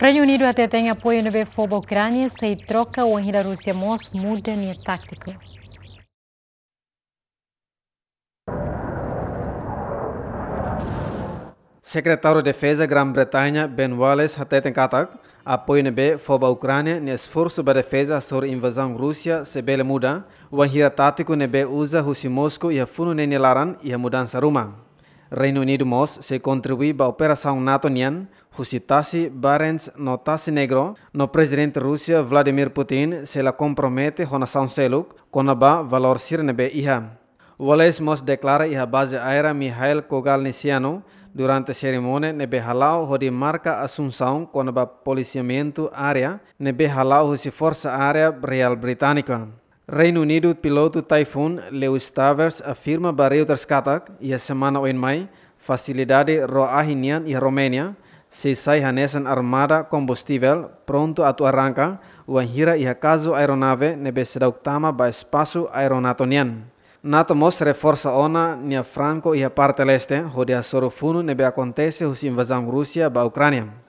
Reino Unido até tem apoio no fogo Ucrânia se troca o a Rússia mos muda a tática. Secretário de Defesa Grã-Bretanha Ben Wallace até tem katak apoio no foba Ucrânia no esforço para defesa sobre a invasão Rússia se bela muda o anhira tático nebe usa Rússia Mosco e a funo ne laran e a mudança rumang. Reino Unido mos se contribui ba operação NATO nian, husitasi Barents notasi negro, no presidente Rusia Vladimir Putin se la compromete honação seluk, konaba valor sirnebe iha. Wales mos declara iha base aérea Mihail Kogalnisiano durante ceremonia nebe halau de marca Assunção konaba policiamento área, nebe halau husi forza área real Británica. Reino Unido, piloto Typhoon Lewis Tavers afirma barril la semana a semana mayo, mai, facilidade Roahinian e si se sai armada combustible pronto a tu arranca, o anhira y acaso aeronave nebesidau tama ba espaço aeronatonian. NATO mos reforça ona ni a Franco y a parte leste, hodia a funu nebe acontece os invasão Rusia ba Ucrania.